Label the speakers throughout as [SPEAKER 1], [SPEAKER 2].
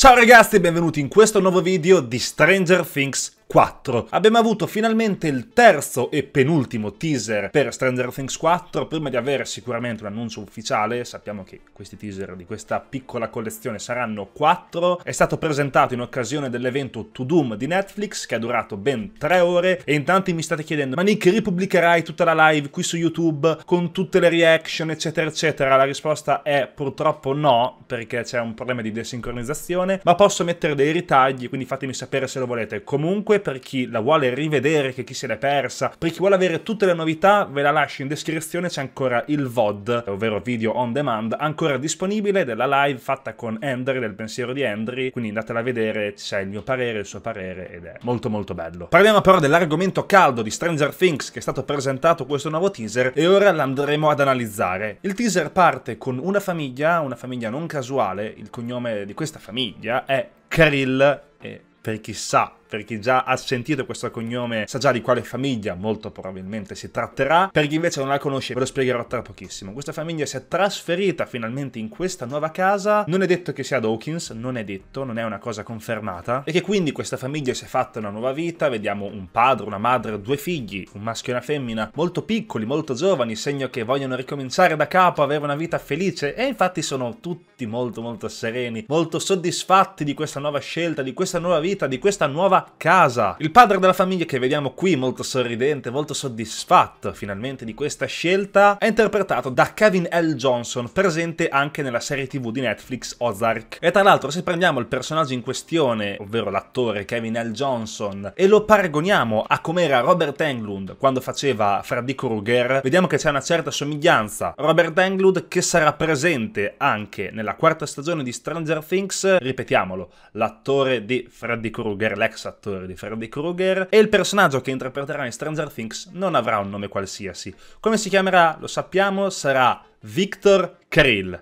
[SPEAKER 1] Ciao ragazzi e benvenuti in questo nuovo video di Stranger Things 4. Abbiamo avuto finalmente il terzo e penultimo teaser per Stranger Things 4, prima di avere sicuramente un annuncio ufficiale, sappiamo che questi teaser di questa piccola collezione saranno 4, è stato presentato in occasione dell'evento To Doom di Netflix che ha durato ben 3 ore e in tanti mi state chiedendo ma Nick ripubblicherai tutta la live qui su YouTube con tutte le reaction eccetera eccetera, la risposta è purtroppo no perché c'è un problema di desincronizzazione ma posso mettere dei ritagli quindi fatemi sapere se lo volete, comunque per chi la vuole rivedere, che chi se l'è persa, per chi vuole avere tutte le novità ve la lascio in descrizione, c'è ancora il VOD, ovvero video on demand, ancora disponibile della live fatta con Ender, del pensiero di Endry, quindi andatela a vedere, c'è il mio parere, il suo parere ed è molto molto bello. Parliamo però dell'argomento caldo di Stranger Things che è stato presentato questo nuovo teaser e ora l'andremo ad analizzare. Il teaser parte con una famiglia, una famiglia non casuale, il cognome di questa famiglia è Krill e per chi sa per chi già ha sentito questo cognome sa già di quale famiglia molto probabilmente si tratterà, per chi invece non la conosce ve lo spiegherò tra pochissimo. Questa famiglia si è trasferita finalmente in questa nuova casa, non è detto che sia Dawkins, non è detto, non è una cosa confermata, e che quindi questa famiglia si è fatta una nuova vita, vediamo un padre, una madre, due figli, un maschio e una femmina, molto piccoli, molto giovani, segno che vogliono ricominciare da capo, avere una vita felice, e infatti sono tutti molto molto sereni, molto soddisfatti di questa nuova scelta, di questa nuova vita, di questa nuova nuova casa. Il padre della famiglia che vediamo qui, molto sorridente, molto soddisfatto finalmente di questa scelta, è interpretato da Kevin L. Johnson, presente anche nella serie tv di Netflix Ozark. E tra l'altro se prendiamo il personaggio in questione, ovvero l'attore Kevin L. Johnson, e lo paragoniamo a com'era Robert Englund quando faceva Freddy Krueger, vediamo che c'è una certa somiglianza. Robert Englund che sarà presente anche nella quarta stagione di Stranger Things, ripetiamolo, l'attore di Freddy Krueger, l'ex attore di Freddy Krueger, e il personaggio che interpreterà in Stranger Things non avrà un nome qualsiasi. Come si chiamerà? Lo sappiamo, sarà Victor Krill.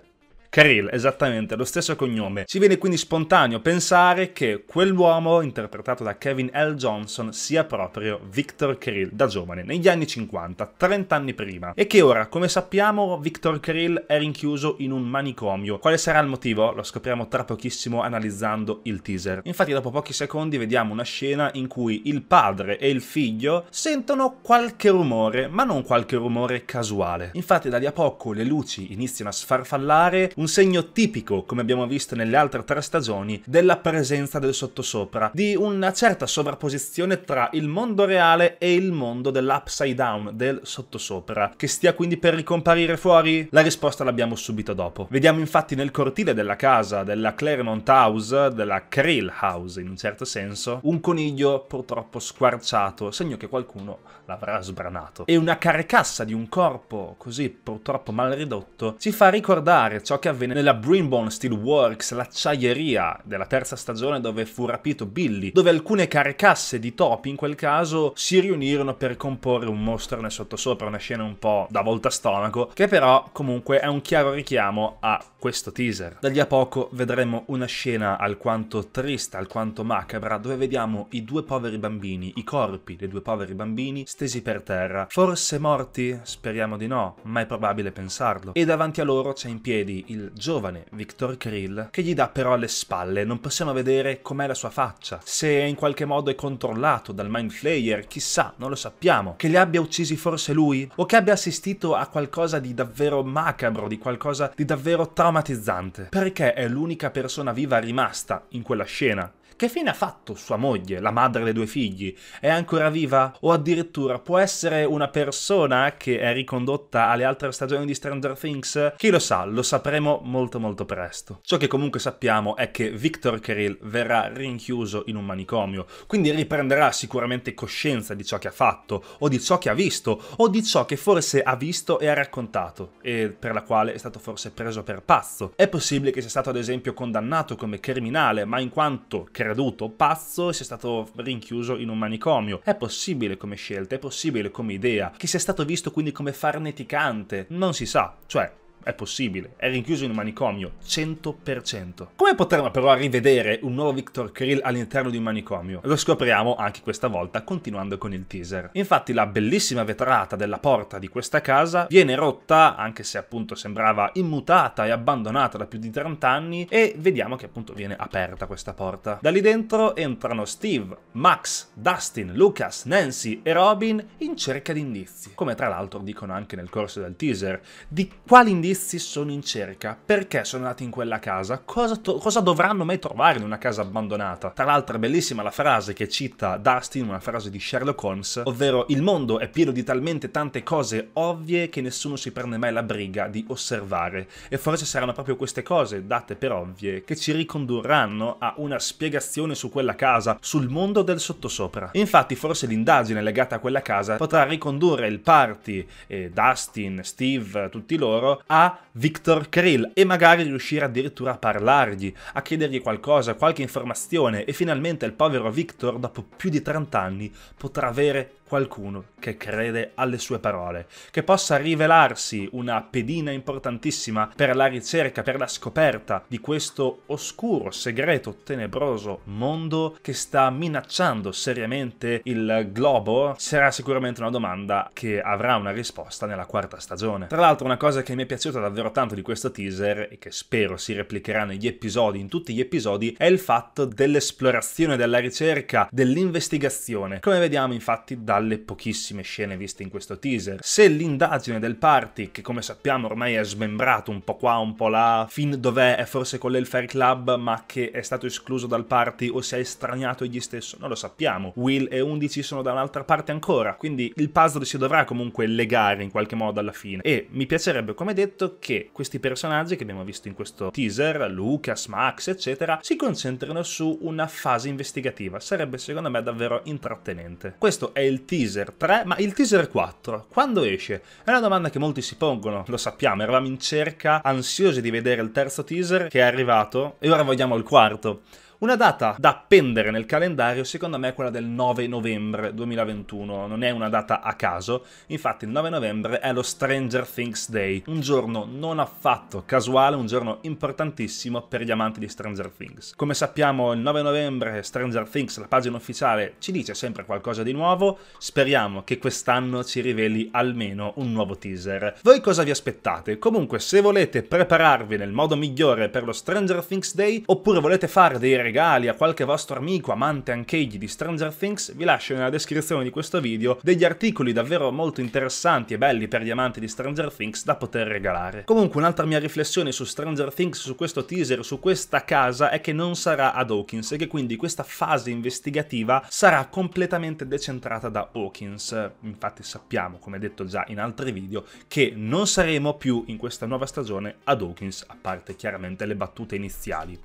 [SPEAKER 1] Caril, esattamente, lo stesso cognome. Ci viene quindi spontaneo pensare che quell'uomo, interpretato da Kevin L. Johnson, sia proprio Victor Krill da giovane, negli anni 50, 30 anni prima, e che ora, come sappiamo, Victor Krill è rinchiuso in un manicomio. Quale sarà il motivo? Lo scopriamo tra pochissimo analizzando il teaser. Infatti dopo pochi secondi vediamo una scena in cui il padre e il figlio sentono qualche rumore, ma non qualche rumore casuale. Infatti da lì a poco le luci iniziano a sfarfallare un segno tipico, come abbiamo visto nelle altre tre stagioni, della presenza del sottosopra, di una certa sovrapposizione tra il mondo reale e il mondo dell'upside down, del sottosopra, che stia quindi per ricomparire fuori? La risposta l'abbiamo subito dopo. Vediamo infatti nel cortile della casa, della Claremont House, della Krill House in un certo senso, un coniglio purtroppo squarciato, segno che qualcuno l'avrà sbranato, e una carcassa di un corpo così purtroppo mal ridotto ci fa ricordare ciò che che avvenne nella Brimbone Steelworks, l'acciaieria della terza stagione dove fu rapito Billy, dove alcune carcasse di topi in quel caso si riunirono per comporre un mostro mostrone sottosopra, una scena un po' da volta stomaco, che però comunque è un chiaro richiamo a questo teaser. Da lì a poco vedremo una scena alquanto triste, alquanto macabra, dove vediamo i due poveri bambini, i corpi dei due poveri bambini stesi per terra, forse morti? Speriamo di no, ma è probabile pensarlo. E davanti a loro c'è in piedi il il giovane Victor Krill, che gli dà però alle spalle, non possiamo vedere com'è la sua faccia, se in qualche modo è controllato dal Mind Flayer, chissà, non lo sappiamo, che li abbia uccisi forse lui, o che abbia assistito a qualcosa di davvero macabro, di qualcosa di davvero traumatizzante, perché è l'unica persona viva rimasta in quella scena, che fine ha fatto sua moglie, la madre dei due figli? È ancora viva? O addirittura può essere una persona che è ricondotta alle altre stagioni di Stranger Things? Chi lo sa, lo sapremo molto molto presto. Ciò che comunque sappiamo è che Victor Kirill verrà rinchiuso in un manicomio, quindi riprenderà sicuramente coscienza di ciò che ha fatto, o di ciò che ha visto, o di ciò che forse ha visto e ha raccontato, e per la quale è stato forse preso per pazzo. È possibile che sia stato ad esempio condannato come criminale, ma in quanto creduto pazzo e sia stato rinchiuso in un manicomio. È possibile come scelta, è possibile come idea, che sia stato visto quindi come farneticante, non si sa, cioè è possibile, è rinchiuso in un manicomio, 100%. Come potremmo però rivedere un nuovo Victor Krill all'interno di un manicomio? Lo scopriamo anche questa volta continuando con il teaser. Infatti la bellissima vetrata della porta di questa casa viene rotta, anche se appunto sembrava immutata e abbandonata da più di 30 anni, e vediamo che appunto viene aperta questa porta. Da lì dentro entrano Steve, Max, Dustin, Lucas, Nancy e Robin in cerca di indizi, come tra l'altro dicono anche nel corso del teaser. Di quali indizi indizi sono in cerca. Perché sono andati in quella casa? Cosa, cosa dovranno mai trovare in una casa abbandonata? Tra l'altro è bellissima la frase che cita Dustin, una frase di Sherlock Holmes, ovvero il mondo è pieno di talmente tante cose ovvie che nessuno si prende mai la briga di osservare. E forse saranno proprio queste cose, date per ovvie, che ci ricondurranno a una spiegazione su quella casa, sul mondo del sottosopra. Infatti forse l'indagine legata a quella casa potrà ricondurre il party, e Dustin, Steve, tutti loro, a a Victor Krill e magari riuscire addirittura a parlargli, a chiedergli qualcosa, qualche informazione e finalmente il povero Victor dopo più di 30 anni potrà avere qualcuno che crede alle sue parole, che possa rivelarsi una pedina importantissima per la ricerca, per la scoperta di questo oscuro, segreto, tenebroso mondo che sta minacciando seriamente il globo, sarà sicuramente una domanda che avrà una risposta nella quarta stagione. Tra l'altro una cosa che mi è piaciuta davvero tanto di questo teaser e che spero si replicherà negli episodi, in tutti gli episodi, è il fatto dell'esplorazione, della ricerca, dell'investigazione, come vediamo infatti da dalle pochissime scene viste in questo teaser. Se l'indagine del party, che come sappiamo ormai è smembrato un po' qua, un po' là, fin dov'è, è forse con l'Elfair Club, ma che è stato escluso dal party o si è estraniato egli stesso, non lo sappiamo. Will e 11 sono da un'altra parte ancora, quindi il puzzle si dovrà comunque legare in qualche modo alla fine. E mi piacerebbe, come detto, che questi personaggi che abbiamo visto in questo teaser, Lucas, Max, eccetera, si concentrino su una fase investigativa. Sarebbe secondo me davvero intrattenente. Questo è il teaser 3, ma il teaser 4 quando esce? È una domanda che molti si pongono, lo sappiamo, eravamo in cerca, ansiosi di vedere il terzo teaser che è arrivato e ora vogliamo il quarto. Una data da appendere nel calendario secondo me è quella del 9 novembre 2021, non è una data a caso, infatti il 9 novembre è lo Stranger Things Day, un giorno non affatto casuale, un giorno importantissimo per gli amanti di Stranger Things. Come sappiamo il 9 novembre Stranger Things, la pagina ufficiale, ci dice sempre qualcosa di nuovo, speriamo che quest'anno ci riveli almeno un nuovo teaser. Voi cosa vi aspettate? Comunque se volete prepararvi nel modo migliore per lo Stranger Things Day oppure volete fare dei regali a qualche vostro amico amante anch'egli di Stranger Things, vi lascio nella descrizione di questo video degli articoli davvero molto interessanti e belli per gli amanti di Stranger Things da poter regalare. Comunque un'altra mia riflessione su Stranger Things, su questo teaser, su questa casa è che non sarà ad Hawkins e che quindi questa fase investigativa sarà completamente decentrata da Hawkins. Infatti sappiamo, come detto già in altri video, che non saremo più in questa nuova stagione ad Hawkins, a parte chiaramente le battute iniziali.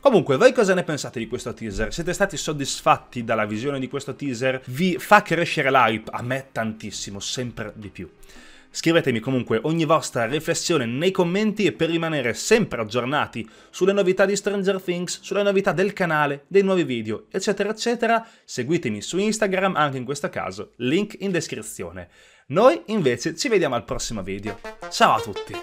[SPEAKER 1] Comunque, voi cosa ne pensate di questo teaser? Siete stati soddisfatti dalla visione di questo teaser? Vi fa crescere l'hype? A me tantissimo, sempre di più. Scrivetemi comunque ogni vostra riflessione nei commenti e per rimanere sempre aggiornati sulle novità di Stranger Things, sulle novità del canale, dei nuovi video, eccetera, eccetera, seguitemi su Instagram, anche in questo caso, link in descrizione. Noi invece ci vediamo al prossimo video. Ciao a tutti!